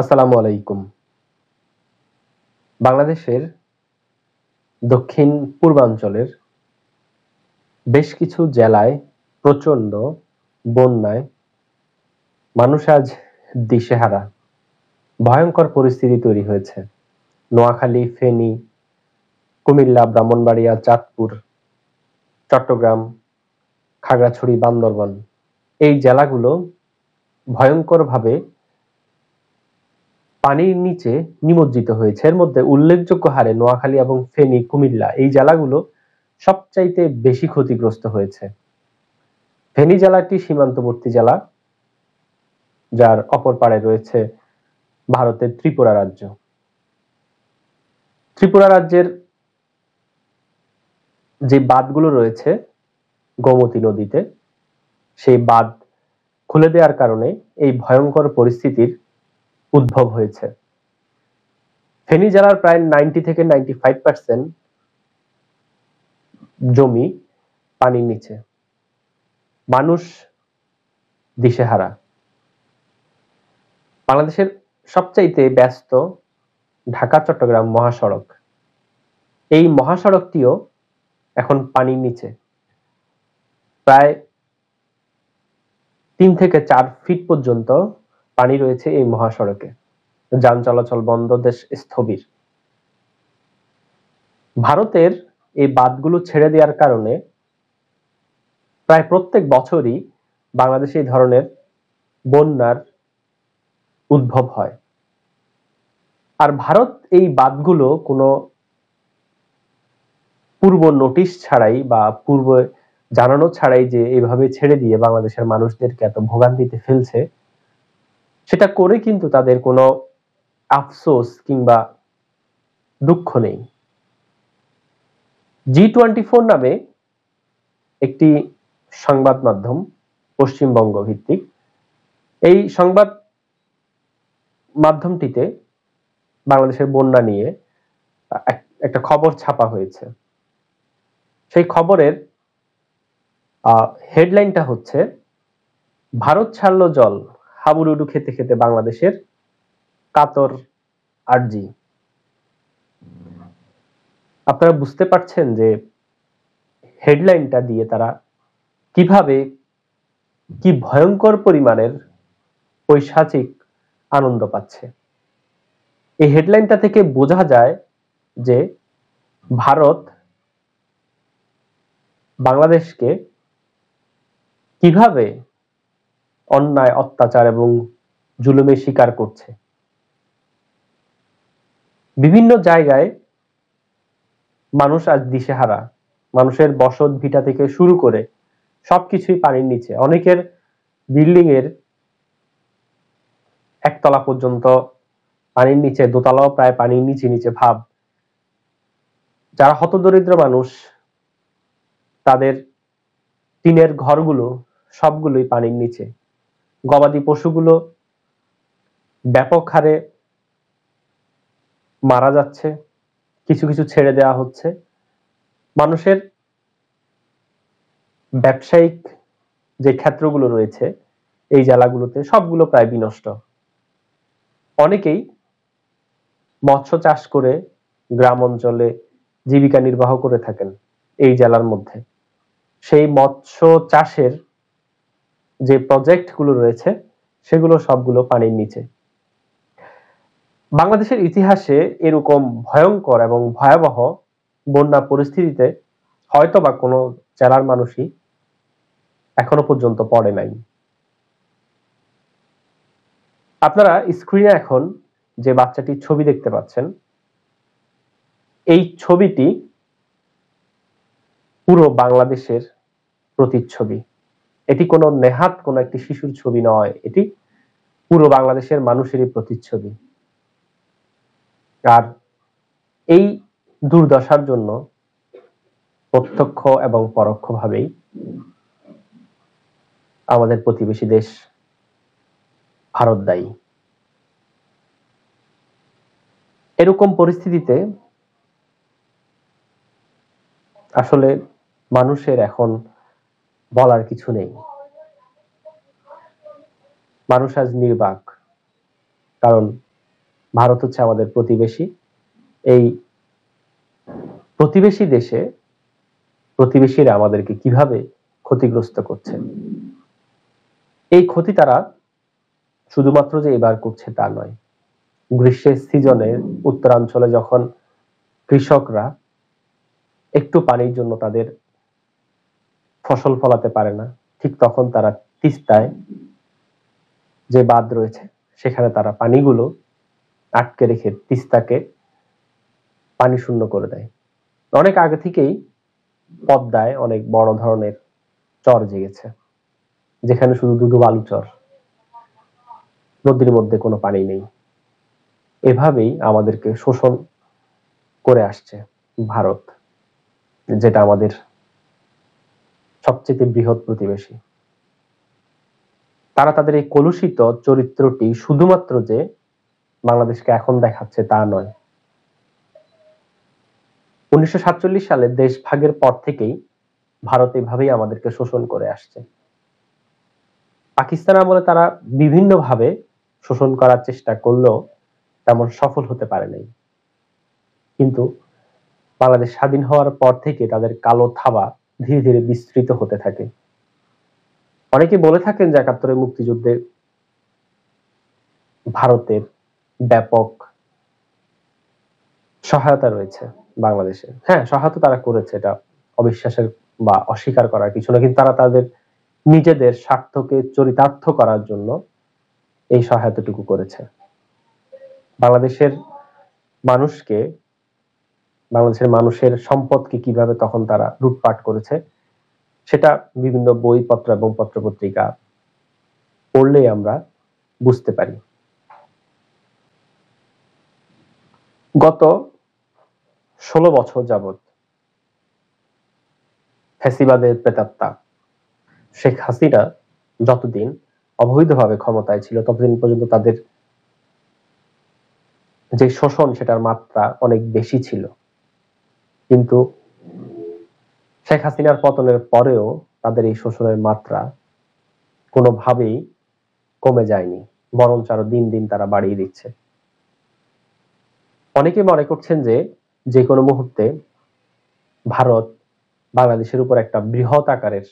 আসসালামু আলাইকুম বাংলাদেশের দক্ষিণ পূর্বাঞ্চলের বেশ কিছু জেলায় প্রচণ্ড বন্যায় মানুষ আজ দিশেহারা ভয়ঙ্কর পরিস্থিতি তৈরি হয়েছে নোয়াখালী ফেনী কুমিল্লা ব্রাহ্মণবাড়িয়া চাঁদপুর চট্টগ্রাম খাগড়াছড়ি বান্দরবন এই জেলাগুলো ভয়ঙ্করভাবে পানির নিচে নিমজ্জিত হয়েছে এর মধ্যে উল্লেখযোগ্য হারে নোয়াখালী এবং ফেনী কুমিল্লা এই জেলাগুলো সবচাইতে বেশি ক্ষতিগ্রস্ত হয়েছে ফেনী জেলাটি সীমান্তবর্তী জেলা যার অপর পাড়ে রয়েছে ভারতের ত্রিপুরা রাজ্য ত্রিপুরা রাজ্যের যে বাঁধগুলো রয়েছে গোমতী নদীতে সেই বাঁধ খুলে দেওয়ার কারণে এই ভয়ঙ্কর পরিস্থিতির উদ্ভব হয়েছে ফেনী জেলার প্রায় নাইনটি থেকে নাইনটি ফাইভ পার্সেন্ট জমি পানির নিচে মানুষ দিশেহারা বাংলাদেশের সবচাইতে ব্যস্ত ঢাকা চট্টগ্রাম মহাসড়ক এই মহাসড়কটিও এখন পানির নিচে প্রায় তিন থেকে চার ফিট পর্যন্ত পানি রয়েছে এই মহাসড়কে যান চলাচল বন্ধ দেশ স্থবির ভারতের এই বাদগুলো ছেড়ে দেওয়ার কারণে প্রায় প্রত্যেক বছরই বাংলাদেশে এই ধরনের বন্যার উদ্ভব হয় আর ভারত এই বাদগুলো কোনো পূর্ব নোটিশ ছাড়াই বা পূর্ব জানানো ছাড়াই যে এভাবে ছেড়ে দিয়ে বাংলাদেশের মানুষদেরকে এত ভোগান্তিতে ফেলছে সেটা করে কিন্তু তাদের কোনো আফসোস কিংবা দুঃখ নেই জি টোয়েন্টি ফোর নামে একটি সংবাদ মাধ্যম পশ্চিমবঙ্গ ভিত্তিক এই সংবাদ মাধ্যমটিতে বাংলাদেশের বন্যা নিয়ে একটা খবর ছাপা হয়েছে সেই খবরের হেডলাইনটা হচ্ছে ভারত ছাড়ল জল হাবুডুডু খেতে খেতে বাংলাদেশের কাতর আরজি আপনারা বুঝতে পারছেন যে হেডলাইনটা দিয়ে তারা কিভাবে কি ভয়ঙ্কর পরিমাণের ঐশাচিক আনন্দ পাচ্ছে এই হেডলাইনটা থেকে বোঝা যায় যে ভারত বাংলাদেশকে কিভাবে অন্যায় অত্যাচার এবং জুলুমের শিকার করছে বিভিন্ন জায়গায় মানুষ আজ দিশেহারা মানুষের বসত ভিটা থেকে শুরু করে সবকিছুই পানির নিচে অনেকের বিল্ডিং এর একতলা পর্যন্ত পানির নিচে দোতলাও প্রায় পানির নিচে নিচে ভাব যারা হতদরিদ্র মানুষ তাদের টিনের ঘরগুলো সবগুলোই পানির নিচে গবাদি পশুগুলো ব্যাপক হারে মারা যাচ্ছে কিছু কিছু ছেড়ে দেওয়া হচ্ছে মানুষের ব্যবসায়িক যে ক্ষেত্রগুলো রয়েছে এই জেলাগুলোতে সবগুলো প্রায় বিনষ্ট অনেকেই মৎস্য চাষ করে গ্রাম অঞ্চলে জীবিকা নির্বাহ করে থাকেন এই জেলার মধ্যে সেই মৎস্য চাষের যে প্রজেক্টগুলো রয়েছে সেগুলো সবগুলো পানির নিচে বাংলাদেশের ইতিহাসে এরকম ভয়ঙ্কর এবং ভয়াবহ বন্যা পরিস্থিতিতে হয়তো বা কোনো জেলার মানুষই এখনো পর্যন্ত পড়ে নাই আপনারা স্ক্রিনে এখন যে বাচ্চাটির ছবি দেখতে পাচ্ছেন এই ছবিটি পুরো বাংলাদেশের প্রতিচ্ছবি এটি কোনো নেহাত কোনো একটি শিশুর ছবি নয় এটি পুরো বাংলাদেশের মানুষেরই প্রতিচ্ছবি আর এই দুর্দশার জন্য প্রত্যক্ষ এবং পরোক্ষভাবেই আমাদের প্রতিবেশী দেশ ভারত দায়ী এরকম পরিস্থিতিতে আসলে মানুষের এখন বলার কিছু নেই মানুষ আজ নির্বাক কারণ ভারত হচ্ছে আমাদের প্রতিবেশী এই প্রতিবেশী দেশে প্রতিবেশীরা আমাদেরকে কিভাবে ক্ষতিগ্রস্ত করছে এই ক্ষতি তারা শুধুমাত্র যে এবার করছে তা নয় গ্রীষ্মের সিজনে উত্তরাঞ্চলে যখন কৃষকরা একটু পানির জন্য তাদের ফসল ফলাতে পারে না ঠিক তখন তারা তিস্তায় যে বাঁধ রয়েছে সেখানে তারা পানিগুলো আটকে রেখে তিস্তাকে পানি শূন্য করে দেয় অনেক আগে থেকেই পদ্মায় অনেক বড় ধরনের চর জেগেছে যেখানে শুধু দুধু বালু চর নদীর মধ্যে কোনো পানি নেই এভাবেই আমাদেরকে শোষণ করে আসছে ভারত যেটা আমাদের সবচেয়ে বৃহৎ প্রতিবেশী তারা তাদের এই কলুষিত চরিত্রটি শুধুমাত্র যে বাংলাদেশকে এখন দেখাচ্ছে তা নয় উনিশশো সালে দেশ ভাগের পর থেকেই ভারত এভাবেই আমাদেরকে শোষণ করে আসছে পাকিস্তান আমলে তারা বিভিন্নভাবে শোষণ করার চেষ্টা করলেও তেমন সফল হতে পারে নাই কিন্তু বাংলাদেশ স্বাধীন হওয়ার পর থেকে তাদের কালো থাবা ধীরে ধীরে বিস্তৃত হতে থাকে অনেকে বলে থাকেন যে একাত্তরের মুক্তিযুদ্ধে ভারতের ব্যাপক সহায়তা রয়েছে বাংলাদেশে হ্যাঁ সহায়তা তারা করেছে এটা অবিশ্বাসের বা অস্বীকার করার কিছু না কিন্তু তারা তাদের নিজেদের স্বার্থকে চরিতার্থ করার জন্য এই সহায়তাটুকু করেছে বাংলাদেশের মানুষকে বাংলাদেশের মানুষের সম্পদকে কিভাবে তখন তারা লুটপাট করেছে সেটা বিভিন্ন বইপত্র এবং পত্রপত্রিকা পড়লে আমরা বুঝতে পারি গত ষোলো বছর যাবৎ ফ্যাসিবাদের প্রেতাত্মা শেখ হাসিনা যতদিন অবৈধভাবে ক্ষমতায় ছিল ততদিন পর্যন্ত তাদের যে শোষণ সেটার মাত্রা অনেক বেশি ছিল কিন্তু শেখ হাসিনার পতনের পরেও তাদের এই শোষণের মাত্রা কোনোভাবেই কমে যায়নি বরঞ্চ আরো দিন দিন তারা বাড়িয়ে দিচ্ছে অনেকে মনে করছেন যে যে কোনো মুহূর্তে ভারত বাংলাদেশের উপর একটা বৃহৎ আকারের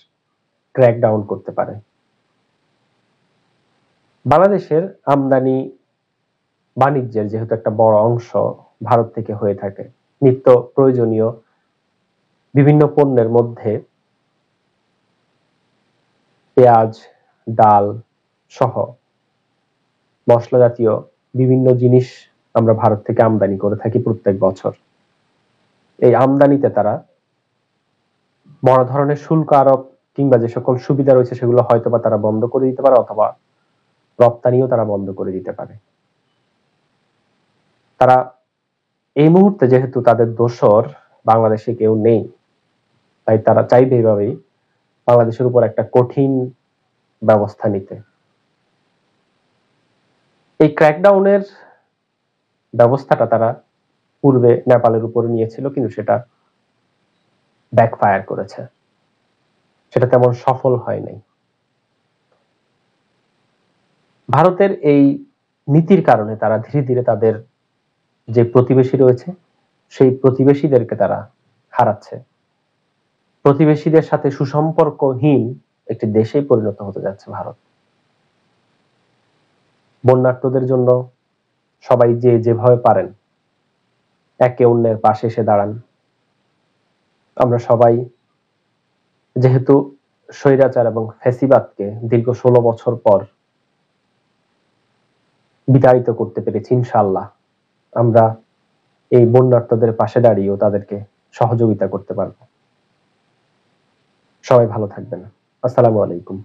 ক্র্যাকডাউন করতে পারে বাংলাদেশের আমদানি বাণিজ্যের যেহেতু একটা বড় অংশ ভারত থেকে হয়ে থাকে নিত্য প্রয়োজনীয় বিভিন্ন পণ্যের মধ্যে পেঁয়াজ ডাল সহ মশলা জাতীয় বিভিন্ন জিনিস আমরা ভারত থেকে আমদানি করে থাকি প্রত্যেক বছর এই আমদানিতে তারা বড় ধরনের শুল্ক আরোপ কিংবা যে সকল সুবিধা রয়েছে সেগুলো হয়তো বা তারা বন্ধ করে দিতে পারে অথবা রপ্তানিও তারা বন্ধ করে দিতে পারে তারা এই মুহূর্তে যেহেতু তাদের দোষর বাংলাদেশে কেউ নেই তাই তারা চাইবে এভাবেই বাংলাদেশের উপর একটা কঠিন ব্যবস্থা নিতে এই ক্র্যাকডাউনের ব্যবস্থাটা তারা পূর্বে নেপালের উপর নিয়েছিল কিন্তু সেটা ব্যাকফায়ার করেছে সেটা তেমন সফল হয় নাই ভারতের এই নীতির কারণে তারা ধীরে ধীরে তাদের যে প্রতিবেশী রয়েছে সেই প্রতিবেশীদেরকে তারা হারাচ্ছে প্রতিবেশীদের সাথে সুসম্পর্কহীন একটি দেশে পরিণত হতে যাচ্ছে ভারত বন্যার্থদের জন্য সবাই যে যেভাবে পারেন একে অন্যের পাশে এসে দাঁড়ান আমরা সবাই যেহেতু স্বৈরাচার এবং ফেসিবাদকে দীর্ঘ ষোলো বছর পর বিতাড়িত করতে পেরেছি ইনশাল্লাহ আমরা এই বন্যার্থদের পাশে দাঁড়িয়েও তাদেরকে সহযোগিতা করতে পারব সবাই ভালো থাকবেন আসসালামু আলাইকুম